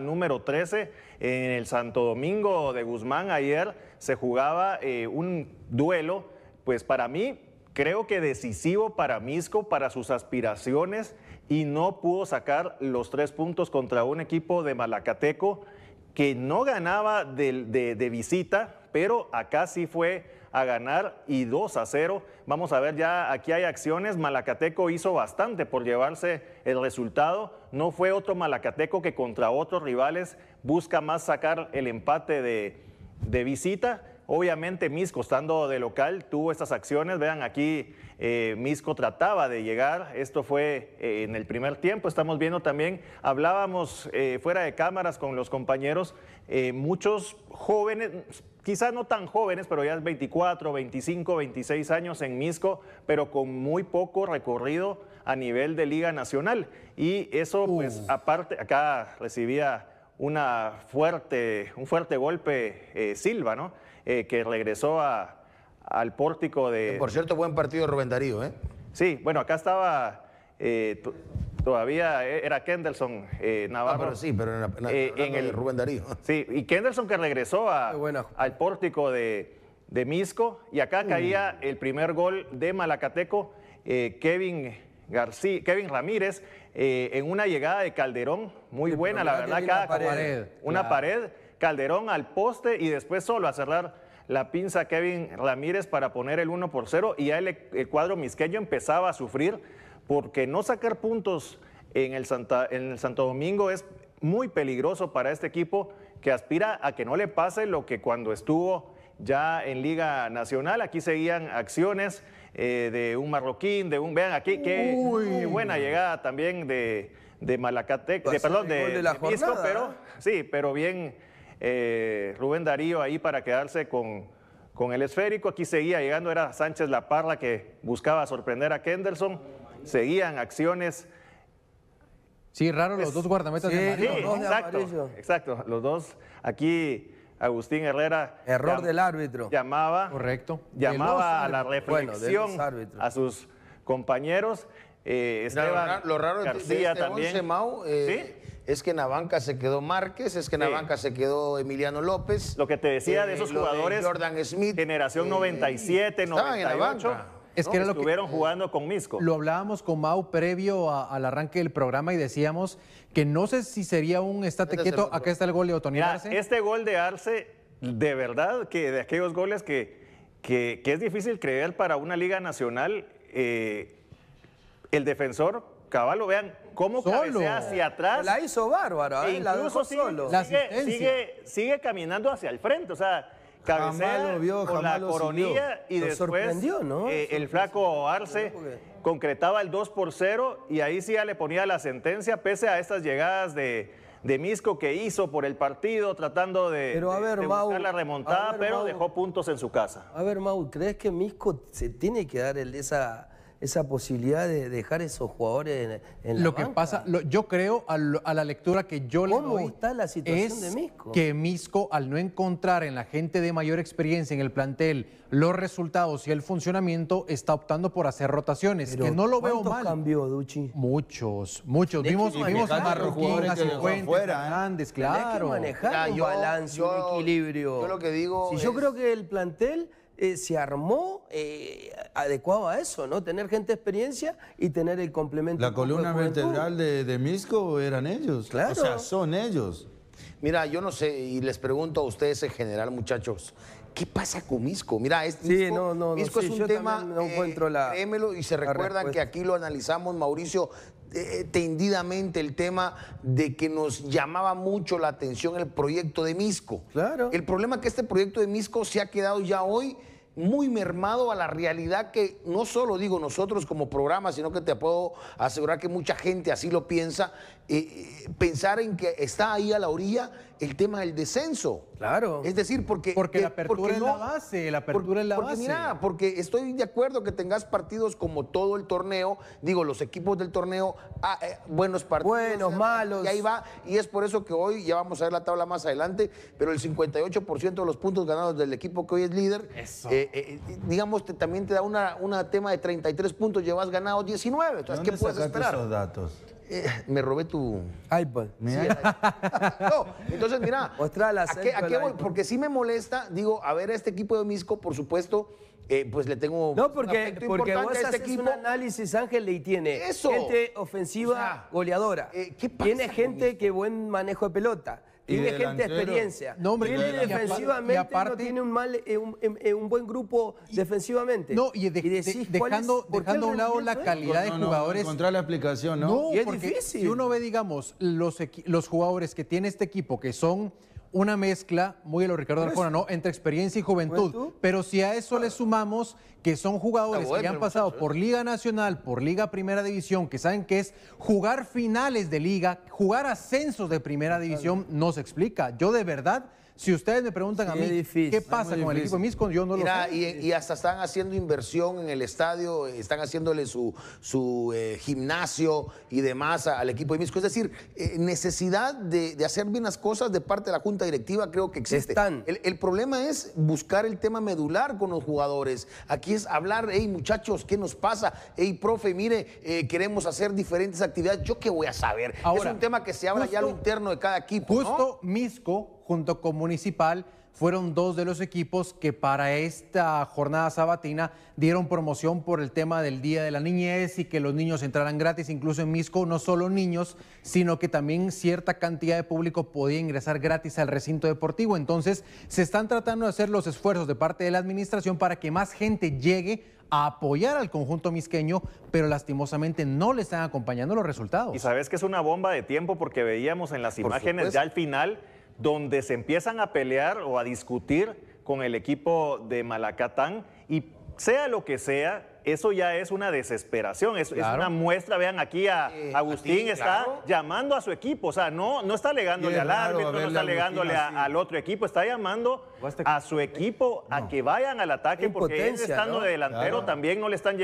número 13 en el Santo Domingo de Guzmán. Ayer se jugaba eh, un duelo, pues para mí creo que decisivo para Misco, para sus aspiraciones y no pudo sacar los tres puntos contra un equipo de Malacateco que no ganaba de, visita, pero acá sí fue a ganar y 2 a 0. Vamos a ver, ya aquí hay acciones. Malacateco hizo bastante por llevarse el resultado. No fue otro Malacateco que contra otros rivales busca más sacar el empate de, de visita. Obviamente Misco, estando de local, tuvo estas acciones. Vean aquí, eh, Misco trataba de llegar. Esto fue eh, en el primer tiempo. Estamos viendo también, hablábamos eh, fuera de cámaras con los compañeros, muchos jóvenes, quizás no tan jóvenes, pero ya 24, 25, 26 años en Misco, pero con muy poco recorrido a nivel de Liga Nacional. Y eso, pues, aparte, acá recibía una fuerte, un fuerte golpe eh, Silva, ¿no? Eh, que regresó al pórtico de... Por cierto, buen partido Rubén Darío, ¿eh? Sí, bueno, acá estaba... Eh, todavía era Kenderson ah, Navarro. Ah, pero sí, pero en, el Rubén Darío. Sí, y Kenderson que regresó al pórtico de, Misco. Y acá caía el primer gol de Malacateco, Kevin Kevin Ramírez, eh, en una llegada de Calderón muy buena, la verdad, una pared, Calderón al poste y después solo a cerrar la pinza Kevin Ramírez para poner el 1 por 0 y ya el, cuadro misqueño empezaba a sufrir porque no sacar puntos en el, en el Santo Domingo es muy peligroso para este equipo que aspira a que no le pase lo que cuando estuvo ya en Liga Nacional. Aquí seguían acciones eh, de un marroquín, de un. Vean aquí qué, buena llegada también de, de Malacatec, perdón, de, la pero ¿eh? sí, pero bien eh, Rubén Darío ahí para quedarse con, el esférico. Aquí seguía llegando, era Sánchez La Parra que buscaba sorprender a Kenderson. Seguían acciones. Sí, raro los dos guardametas de amarillo. exacto, exacto. Los dos aquí Agustín Herrera. Error del árbitro. Llamaba. Correcto. Llamaba a la reflexión a sus compañeros. Eh, Esteban lo raro, García de este también. Eh, es que en la banca se quedó Márquez, es que en la banca se quedó Emiliano López. Lo que te decía de eh, esos jugadores. Jordan Smith. Generación 97, 98. Estaban en la banca. Es que, lo estuvieron jugando con Misco. Lo hablábamos con Mau previo al arranque del programa y decíamos que no sé si sería un estate quieto. Acá está el gol de Otoni Arce. Este gol de Arce, de verdad, que de aquellos goles que, que, es difícil creer para una liga nacional, eh, el defensor, Caballo, vean cómo solo. hacia atrás. La hizo bárbaro, ¿eh? incluso la sigue, solo. caminando hacia el frente, o sea cabecera con la coronilla y después el flaco Arce concretaba el 2 por 0 y ahí sí ya le ponía la sentencia pese a estas llegadas de, de Misco que hizo por el partido tratando de, buscar la remontada, pero dejó puntos en su casa. A ver, Mau, ¿crees que Misco se tiene que dar esa esa posibilidad de dejar esos jugadores en, en Lo que pasa, yo creo a, la lectura que yo le doy está la situación de Misco? que Misco, al no encontrar en la gente de mayor experiencia en el plantel los resultados y el funcionamiento, está optando por hacer rotaciones, que no lo veo mal. cambió, Muchos, muchos. Vimos, vimos a Marroquín, a fuera, Andes, ¿eh? claro. que un balance, un equilibrio. Yo lo que digo Si yo creo que el plantel eh, se armó eh, adecuado a eso, ¿no? Tener gente de experiencia y tener el complemento. La columna vertebral de, Misco eran ellos. Claro. O sea, son ellos. Mira, yo no sé, y les pregunto a ustedes en general, muchachos, ¿qué pasa con Misco? Mira, es, Misco, no, Misco es un tema, no eh, encuentro la, y se recuerdan que aquí lo analizamos, Mauricio, tendidamente el tema de que nos llamaba mucho la atención el proyecto de Misco. Claro. El problema es que este proyecto de Misco se ha quedado ya hoy muy mermado a la realidad que no solo digo nosotros como programa, sino que te puedo asegurar que mucha gente así lo piensa, eh, eh, pensar en que está ahí a la orilla el tema del descenso. Claro. Es decir, porque... Porque la eh, apertura es la base, la apertura es la porque Mira, porque estoy de acuerdo que tengas partidos como todo el torneo, digo, los equipos del torneo, ah, buenos partidos. Buenos, malos. Y ahí va, y es por eso que hoy, ya vamos a ver la tabla más adelante, pero el 58% de los puntos ganados del equipo que hoy es líder, digamos, también te da un una tema de 33 puntos, llevas ganado 19. Entonces, ¿qué puedes esperar? Eh, me robé tu... ipad eh, entonces mira, ¿a Porque sí me molesta, digo, a ver, a este equipo de Misco, por supuesto, eh, pues le tengo No, porque, un porque vos este haces un análisis, Ángel, y tiene gente ofensiva goleadora. tiene gente que buen manejo de pelota. Tiene gente de experiencia. defensivamente, aparte, tiene un, mal, eh, em, eh, un, buen grupo defensivamente. No, y, dejando, a un lado la calidad de jugadores. No, encontrar la aplicación ¿no? y es difícil. si uno ve, digamos, los, los jugadores que tiene este equipo que son una mezcla, muy a lo Ricardo Arjona, ¿no? Entre experiencia y juventud. Pero si a eso le sumamos que son jugadores que han pasado ¿eh? por Liga Nacional, por Liga Primera División, que saben que es jugar finales de liga, jugar ascensos de Primera División, no se explica. Yo de verdad si ustedes me preguntan a mí qué pasa con el equipo de Misco, yo no lo sé. Y, hasta están haciendo inversión en el estadio, están haciéndole su, su eh, gimnasio y demás al equipo de Misco. Es decir, eh, necesidad de, hacer bien las cosas de parte de la Junta Directiva creo que existe. El, problema es buscar el tema medular con los jugadores. Aquí es hablar, hey muchachos, ¿qué nos pasa? Hey profe, mire, eh, queremos hacer diferentes actividades. ¿Yo qué voy a saber? es un tema que se habla ya a lo interno de cada equipo. Justo Misco junto con Municipal fueron dos de los equipos que para esta jornada sabatina dieron promoción por el tema del Día de la Niñez y que los niños entraran gratis, incluso en Misco, no solo niños, sino que también cierta cantidad de público podía ingresar gratis al recinto deportivo. Entonces, se están tratando de hacer los esfuerzos de parte de la administración para que más gente llegue a apoyar al conjunto misqueño, pero lastimosamente no le están acompañando los resultados. Y sabes que es una bomba de tiempo porque veíamos en las imágenes ya al final donde se empiezan a pelear o a discutir con el equipo de Malacatán y sea lo que sea, eso ya es una desesperación, es, una muestra, vean aquí a Agustín está llamando a su equipo, o sea, no, no está alegándole al árbitro, no está alegándole al otro equipo, está llamando a su equipo a que vayan al ataque, porque él estando de delantero también no le están llegando.